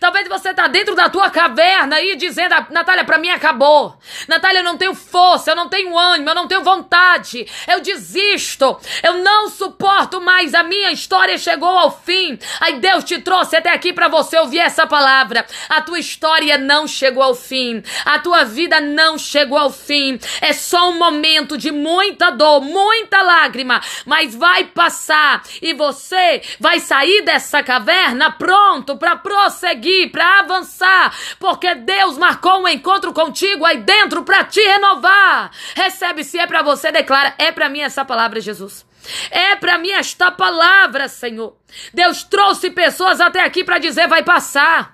Talvez você tá dentro da tua caverna aí dizendo, ah, Natália, para mim acabou. Natália, eu não tenho força, eu não tenho ânimo, eu não tenho vontade. Eu desisto. Eu não suporto mais. A minha história chegou ao fim. Aí Deus te trouxe até aqui para você ouvir essa palavra. A tua história não chegou ao fim. A tua vida não chegou ao fim. É só um momento de muita dor, muita lágrima, mas vai passar e você vai sair dessa caverna pronto para prosseguir prosseguir, para avançar, porque Deus marcou um encontro contigo aí dentro para te renovar. Recebe se é para você, declara, é para mim essa palavra, Jesus. É para mim esta palavra, Senhor. Deus trouxe pessoas até aqui para dizer vai passar.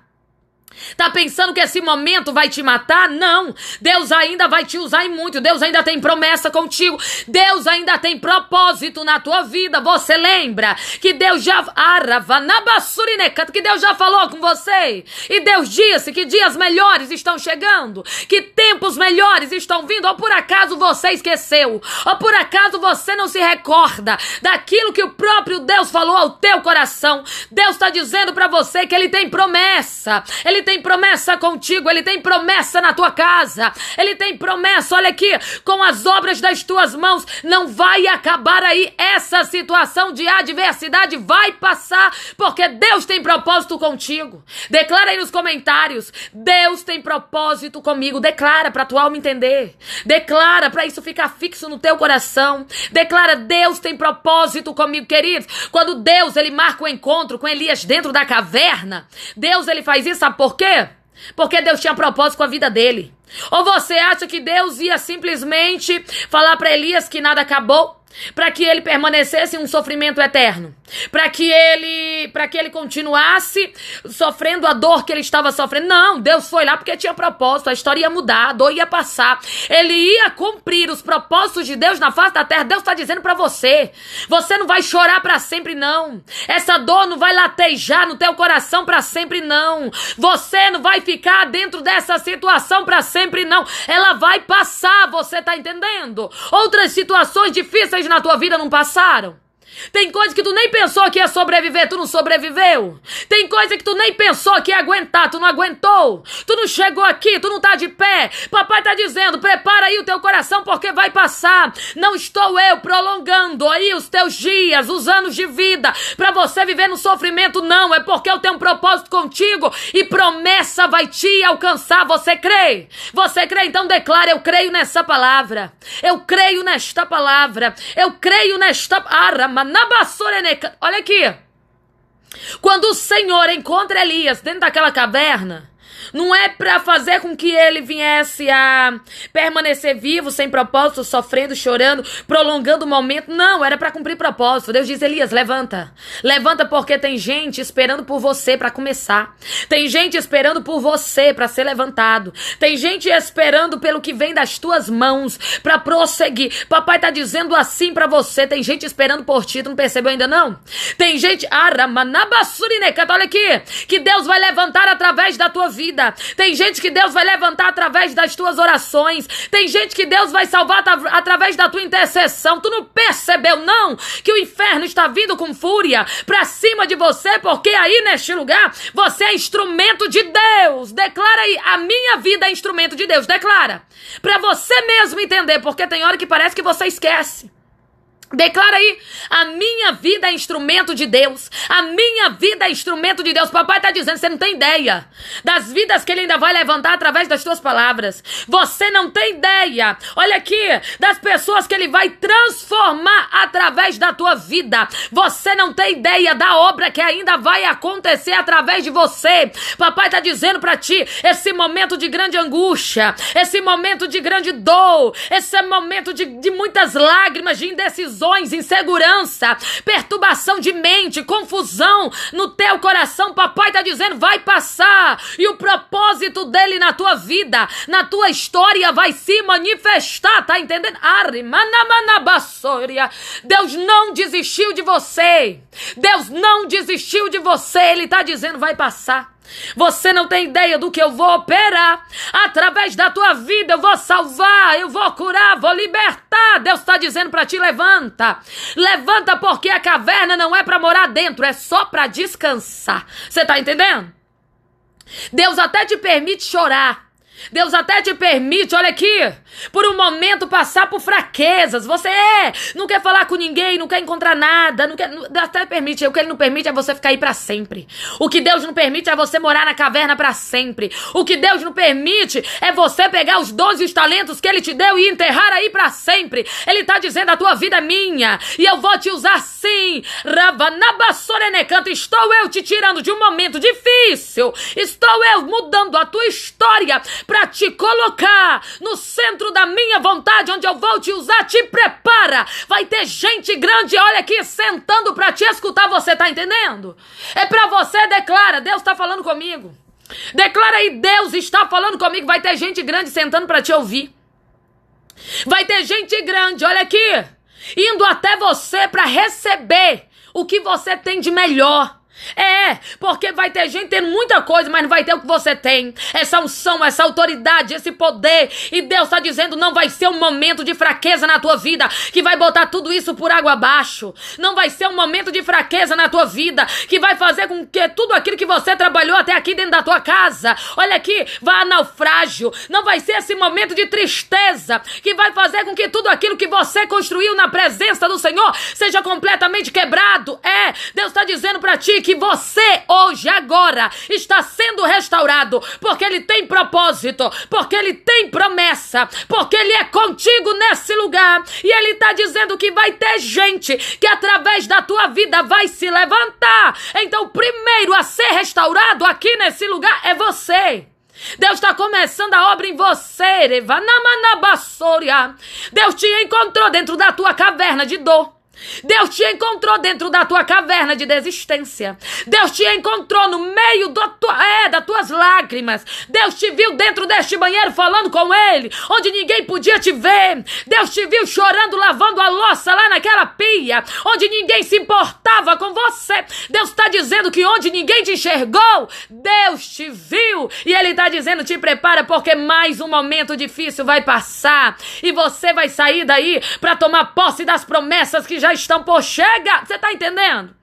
Tá pensando que esse momento vai te matar? Não. Deus ainda vai te usar e muito. Deus ainda tem promessa contigo. Deus ainda tem propósito na tua vida. Você lembra que Deus já aravanabasurinecanto que Deus já falou com você? E Deus disse que dias melhores estão chegando, que tempos melhores estão vindo. Ou por acaso você esqueceu? Ou por acaso você não se recorda daquilo que o próprio Deus falou ao teu coração? Deus está dizendo para você que ele tem promessa. Ele ele tem promessa contigo, ele tem promessa na tua casa, ele tem promessa. Olha aqui, com as obras das tuas mãos, não vai acabar aí. Essa situação de adversidade vai passar, porque Deus tem propósito contigo. Declara aí nos comentários: Deus tem propósito comigo. Declara para tua alma entender, declara para isso ficar fixo no teu coração. Declara: Deus tem propósito comigo, queridos. Quando Deus ele marca o um encontro com Elias dentro da caverna, Deus ele faz isso, a por por quê? Porque Deus tinha propósito com a vida dele. Ou você acha que Deus ia simplesmente falar para Elias que nada acabou? para que ele permanecesse em um sofrimento eterno, para que ele, para que ele continuasse sofrendo a dor que ele estava sofrendo. Não, Deus foi lá porque tinha propósito, a história ia mudar, a dor ia passar. Ele ia cumprir os propósitos de Deus na face da terra. Deus está dizendo para você, você não vai chorar para sempre não. Essa dor não vai latejar no teu coração para sempre não. Você não vai ficar dentro dessa situação para sempre não. Ela vai passar, você tá entendendo? Outras situações difíceis na tua vida não passaram? Tem coisa que tu nem pensou que ia sobreviver, tu não sobreviveu. Tem coisa que tu nem pensou que ia aguentar, tu não aguentou. Tu não chegou aqui, tu não tá de pé. Papai tá dizendo: prepara aí o teu coração porque vai passar. Não estou eu prolongando aí os teus dias, os anos de vida, para você viver no sofrimento, não. É porque eu tenho um propósito contigo e promessa vai te alcançar. Você crê? Você crê? Então declara: eu creio nessa palavra. Eu creio nesta palavra. Eu creio nesta. Arama Olha aqui. Quando o Senhor encontra Elias dentro daquela caverna, não é para fazer com que ele viesse a permanecer vivo, sem propósito, sofrendo, chorando, prolongando o momento. Não, era para cumprir propósito. Deus diz: Elias, levanta. Levanta porque tem gente esperando por você para começar. Tem gente esperando por você para ser levantado. Tem gente esperando pelo que vem das tuas mãos para prosseguir. Papai tá dizendo assim para você. Tem gente esperando por ti, tu não percebeu ainda não? Tem gente, olha aqui, que Deus vai levantar através da tua vida vida. Tem gente que Deus vai levantar através das tuas orações. Tem gente que Deus vai salvar através da tua intercessão. Tu não percebeu, não, que o inferno está vindo com fúria para cima de você, porque aí neste lugar você é instrumento de Deus. Declara aí, a minha vida é instrumento de Deus. Declara. para você mesmo entender, porque tem hora que parece que você esquece. Declara aí, a minha vida é instrumento de Deus. A minha vida é instrumento de Deus. Papai está dizendo, você não tem ideia das vidas que ele ainda vai levantar através das tuas palavras. Você não tem ideia. Olha aqui, das pessoas que ele vai transformar através da tua vida. Você não tem ideia da obra que ainda vai acontecer através de você. Papai está dizendo para ti, esse momento de grande angústia, esse momento de grande dor, esse momento de, de muitas lágrimas, de indecisão insegurança, perturbação de mente, confusão no teu coração, papai está dizendo, vai passar. E o propósito dele na tua vida, na tua história vai se manifestar, tá entendendo? Deus não desistiu de você. Deus não desistiu de você. Ele está dizendo, vai passar. Você não tem ideia do que eu vou operar. Através da tua vida eu vou salvar, eu vou curar, vou libertar. Deus está dizendo para ti: levanta. Levanta porque a caverna não é para morar dentro, é só para descansar. Você está entendendo? Deus até te permite chorar. Deus até te permite, olha aqui, por um momento passar por fraquezas. Você é, não quer falar com ninguém, não quer encontrar nada, não quer, não, até permite. O que ele não permite é você ficar aí para sempre. O que Deus não permite é você morar na caverna para sempre. O que Deus não permite é você pegar os dons e os talentos que ele te deu e enterrar aí para sempre. Ele tá dizendo: "A tua vida é minha e eu vou te usar sim". Ravanabassorenecanto, estou eu te tirando de um momento difícil. Estou eu mudando a tua história para te colocar no centro da minha vontade, onde eu vou te usar, te prepara. Vai ter gente grande, olha aqui, sentando para te escutar, você tá entendendo? É para você, declara, Deus está falando comigo. Declara aí, Deus está falando comigo, vai ter gente grande sentando para te ouvir. Vai ter gente grande, olha aqui, indo até você para receber o que você tem de melhor. É, porque vai ter gente tendo muita coisa, mas não vai ter o que você tem. Essa unção, essa autoridade, esse poder. E Deus está dizendo: não vai ser um momento de fraqueza na tua vida que vai botar tudo isso por água abaixo. Não vai ser um momento de fraqueza na tua vida que vai fazer com que tudo aquilo que você trabalhou até aqui dentro da tua casa, olha aqui, vá a naufrágio. Não vai ser esse momento de tristeza que vai fazer com que tudo aquilo que você construiu na presença do Senhor seja completamente quebrado. É, Deus está dizendo para ti que você, hoje, agora, está sendo restaurado, porque Ele tem propósito, porque Ele tem promessa, porque Ele é contigo nesse lugar. E Ele está dizendo que vai ter gente que através da tua vida vai se levantar. Então, primeiro a ser restaurado aqui nesse lugar é você. Deus está começando a obra em você, Deus te encontrou dentro da tua caverna de dor. Deus te encontrou dentro da tua caverna de desistência. Deus te encontrou no meio do tua, é, das tuas lágrimas. Deus te viu dentro deste banheiro falando com Ele, onde ninguém podia te ver. Deus te viu chorando, lavando a louça lá naquela pia, onde ninguém se importava com você. Deus está dizendo que onde ninguém te enxergou, Deus te viu. E Ele está dizendo: te prepara, porque mais um momento difícil vai passar. E você vai sair daí para tomar posse das promessas que já já estampou. Chega! Você tá entendendo?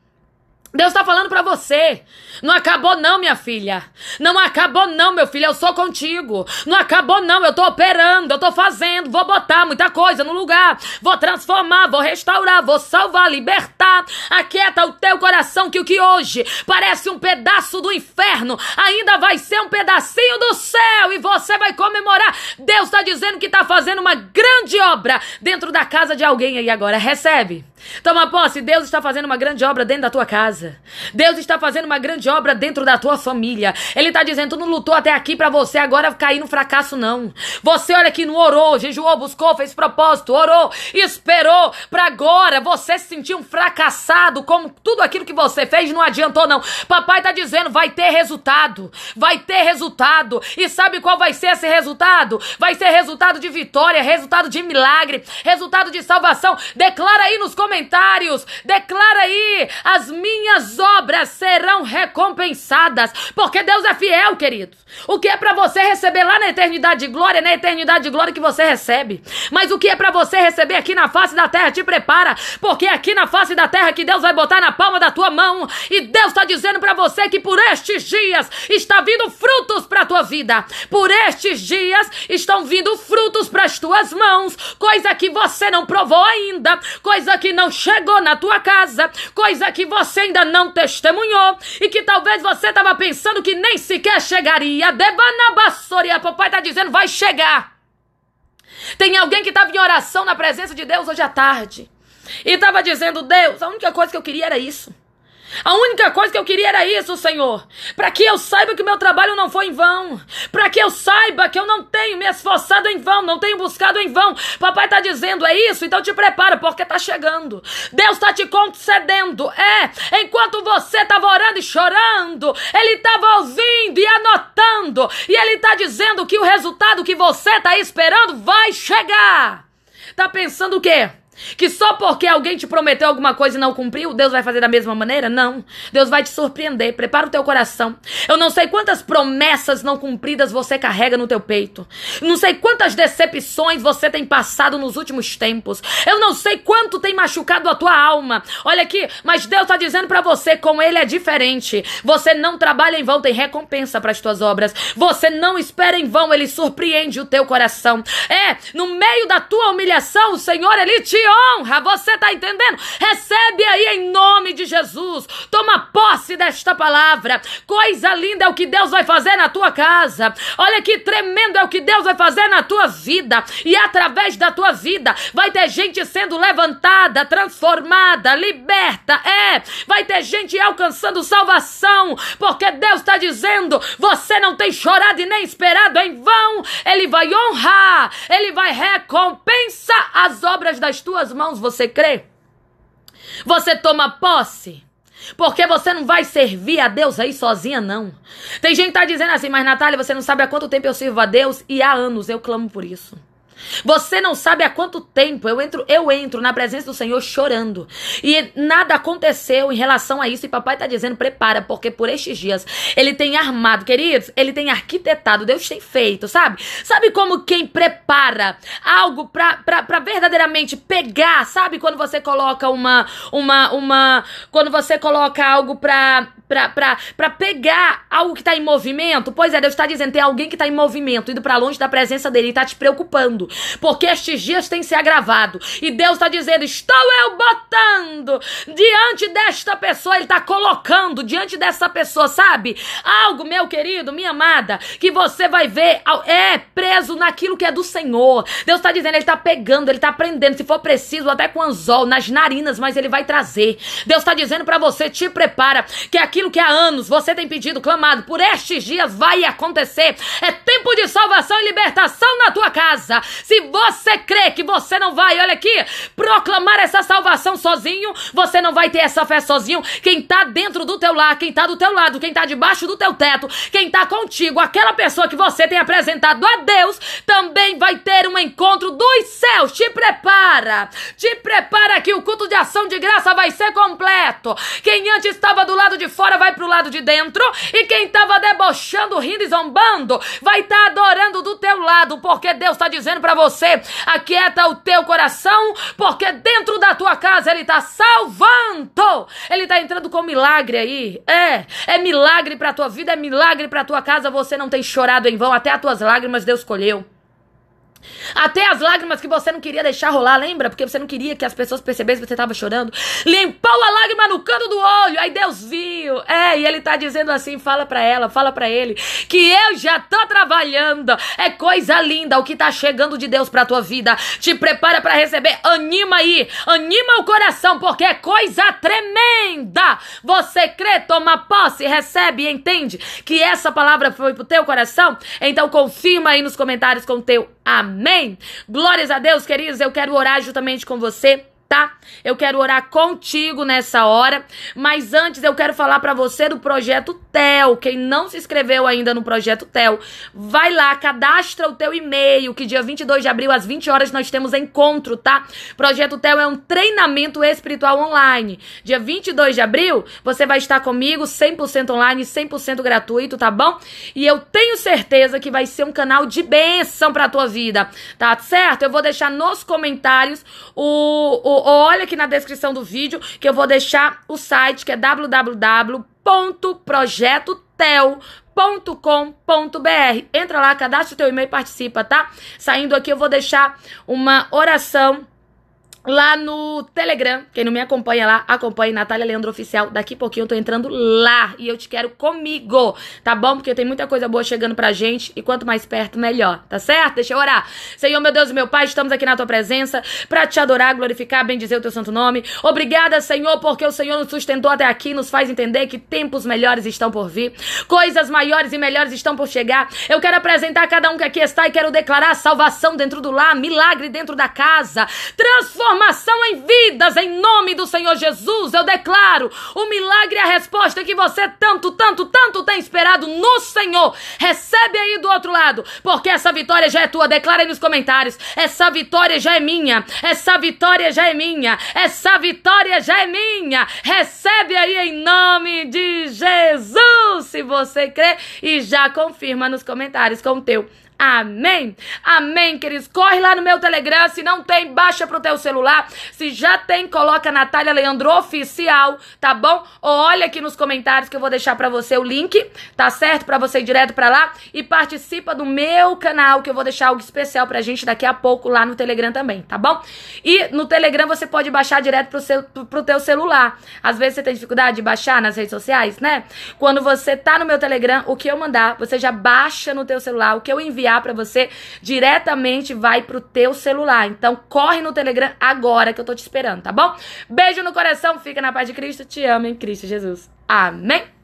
Deus está falando para você. Não acabou não, minha filha. Não acabou não, meu filho. Eu sou contigo. Não acabou não. Eu tô operando, eu tô fazendo. Vou botar muita coisa no lugar. Vou transformar, vou restaurar, vou salvar, libertar. Aquieta o teu coração que o que hoje parece um pedaço do inferno ainda vai ser um pedacinho do céu e você vai comemorar. Deus está dizendo que está fazendo uma grande obra dentro da casa de alguém aí agora. Recebe. Toma posse, Deus está fazendo uma grande obra dentro da tua casa. Deus está fazendo uma grande obra dentro da tua família. Ele está dizendo: tu não lutou até aqui para você agora cair no fracasso, não. Você, olha que não orou, jejuou, buscou, fez propósito, orou, esperou para agora você se sentir um fracassado, como tudo aquilo que você fez não adiantou, não. Papai está dizendo: vai ter resultado, vai ter resultado. E sabe qual vai ser esse resultado? Vai ser resultado de vitória, resultado de milagre, resultado de salvação. Declara aí nos comentários comentários. Declara aí: as minhas obras serão recompensadas. Porque Deus é fiel, queridos. O que é para você receber lá na eternidade de glória, na eternidade de glória que você recebe. Mas o que é para você receber aqui na face da terra, te prepara. Porque é aqui na face da terra que Deus vai botar na palma da tua mão. E Deus está dizendo para você que por estes dias está vindo frutos para tua vida. Por estes dias estão vindo frutos para as tuas mãos. Coisa que você não provou ainda. Coisa que não chegou na tua casa, coisa que você ainda não testemunhou e que talvez você estava pensando que nem sequer chegaria. Devanabassoria, papai está dizendo, vai chegar. Tem alguém que estava em oração na presença de Deus hoje à tarde e estava dizendo: Deus, a única coisa que eu queria era isso. A única coisa que eu queria era isso, Senhor. Para que eu saiba que meu trabalho não foi em vão. Para que eu saiba que eu não tenho me esforçado em vão, não tenho buscado em vão. Papai está dizendo, é isso, então te prepara, porque está chegando. Deus está te concedendo. É, enquanto você estava orando e chorando, Ele estava ouvindo e anotando. E Ele está dizendo que o resultado que você está esperando vai chegar. Tá pensando o quê? Que só porque alguém te prometeu alguma coisa e não cumpriu, Deus vai fazer da mesma maneira? Não. Deus vai te surpreender. Prepara o teu coração. Eu não sei quantas promessas não cumpridas você carrega no teu peito. Não sei quantas decepções você tem passado nos últimos tempos. Eu não sei quanto tem machucado a tua alma. Olha aqui, mas Deus está dizendo para você, com ele é diferente. Você não trabalha em vão, tem recompensa para as tuas obras. Você não espera em vão, ele surpreende o teu coração. É, no meio da tua humilhação, o Senhor ele te honra, ah, você está entendendo? Recebe aí em nome de Jesus. Toma posse desta palavra. Coisa linda é o que Deus vai fazer na tua casa. Olha que tremendo é o que Deus vai fazer na tua vida. E através da tua vida vai ter gente sendo levantada, transformada, liberta. É, vai ter gente alcançando salvação, porque Deus está dizendo: você não tem chorado e nem esperado em vão. Ele vai honrar, ele vai recompensar as obras das tuas tuas mãos você crê? Você toma posse? Porque você não vai servir a Deus aí sozinha, não. Tem gente que tá dizendo assim, mas Natália, você não sabe há quanto tempo eu sirvo a Deus e há anos eu clamo por isso. Você não sabe há quanto tempo eu entro, eu entro na presença do Senhor chorando. E nada aconteceu em relação a isso. E papai está dizendo: prepara, porque por estes dias ele tem armado, queridos, ele tem arquitetado, Deus tem feito, sabe? Sabe como quem prepara algo pra, verdadeiramente pegar, sabe? Quando você coloca uma. uma, uma quando você coloca algo pra pra, pra, pra pegar algo que tá em movimento? Pois é, Deus está dizendo: tem alguém que tá em movimento, indo para longe da presença dele e tá te preocupando. Porque estes dias têm se agravado. E Deus está dizendo: estou eu botando diante desta pessoa, ele tá colocando diante dessa pessoa, sabe? Algo, meu querido, minha amada, que você vai ver é preso naquilo que é do Senhor. Deus está dizendo: ele tá pegando, ele tá prendendo, se for preciso, até com anzol, nas narinas, mas ele vai trazer. Deus está dizendo para você: te prepara, que aqui aquilo que há anos você tem pedido, clamado por estes dias vai acontecer. É tempo de salvação e libertação na tua casa. Se você crê que você não vai, olha aqui, proclamar essa salvação sozinho, você não vai ter essa fé sozinho. Quem tá dentro do teu lar, quem tá do teu lado, quem tá debaixo do teu teto, quem tá contigo, aquela pessoa que você tem apresentado a Deus, também vai ter um encontro dos céus. Te prepara, te prepara aqui de ação de graça vai ser completo. Quem antes estava do lado de fora vai pro lado de dentro. E quem estava debochando, rindo e zombando vai estar tá adorando do teu lado. Porque Deus está dizendo para você: aquieta o teu coração, porque dentro da tua casa Ele está salvando. Ele está entrando com milagre aí. É, é milagre para tua vida, é milagre para tua casa. Você não tem chorado em vão, até as tuas lágrimas Deus colheu. Até as lágrimas que você não queria deixar rolar, lembra? Porque você não queria que as pessoas percebessem que você estava chorando. Limpou a lágrima no canto do olho. Aí Deus viu. É, e ele tá dizendo assim: fala pra ela, fala pra ele, que eu já tô trabalhando. É coisa linda o que tá chegando de Deus pra tua vida. Te prepara para receber. Anima aí, anima o coração, porque é coisa tremenda. Você crê, toma posse, recebe e entende que essa palavra foi pro teu coração? Então confirma aí nos comentários com o teu Amém. Glórias a Deus, queridos. Eu quero orar juntamente com você tá? Eu quero orar contigo nessa hora, mas antes eu quero falar para você do projeto TEL. Quem não se inscreveu ainda no projeto TEL, vai lá, cadastra o teu e-mail, que dia 22 de abril às 20 horas nós temos encontro, tá? Projeto TEL é um treinamento espiritual online. Dia 22 de abril, você vai estar comigo 100% online, 100% gratuito, tá bom? E eu tenho certeza que vai ser um canal de bênção para tua vida, tá certo? Eu vou deixar nos comentários o, o olha aqui na descrição do vídeo que eu vou deixar o site que é www.projetotel.com.br. Entra lá, cadastra o teu e-mail e participa, tá? Saindo aqui eu vou deixar uma oração lá no Telegram. Quem não me acompanha lá, acompanhe Natália Leandro Oficial. Daqui a pouquinho eu tô entrando lá e eu te quero comigo, tá bom? Porque tem muita coisa boa chegando pra gente e quanto mais perto, melhor, tá certo? Deixa eu orar. Senhor, meu Deus e meu Pai, estamos aqui na tua presença pra te adorar, glorificar, bendizer o teu santo nome. Obrigada, Senhor, porque o Senhor nos sustentou até aqui, nos faz entender que tempos melhores estão por vir, coisas maiores e melhores estão por chegar. Eu quero apresentar cada um que aqui está e quero declarar salvação dentro do lar, milagre dentro da casa, transformação transformação em vidas, em nome do Senhor Jesus. Eu declaro o milagre e a resposta que você tanto, tanto, tanto tem esperado no Senhor. Recebe aí do outro lado, porque essa vitória já é tua. Declara aí nos comentários: essa vitória já é minha, essa vitória já é minha, essa vitória já é minha. Recebe aí em nome de Jesus, se você crê, e já confirma nos comentários com o teu Amém? Amém, queridos. Corre lá no meu Telegram. Se não tem, baixa pro teu celular. Se já tem, coloca Natália Leandro Oficial, tá bom? Olha aqui nos comentários que eu vou deixar para você o link, tá certo? Para você ir direto para lá e participa do meu canal que eu vou deixar algo especial pra gente daqui a pouco lá no Telegram também, tá bom? E no Telegram você pode baixar direto pro, seu, pro teu celular. Às vezes você tem dificuldade de baixar nas redes sociais, né? Quando você tá no meu Telegram, o que eu mandar, você já baixa no teu celular, o que eu enviar enviar para você diretamente vai pro teu celular. Então corre no Telegram agora que eu tô te esperando, tá bom? Beijo no coração, fica na paz de Cristo. Te amo em Cristo Jesus. Amém.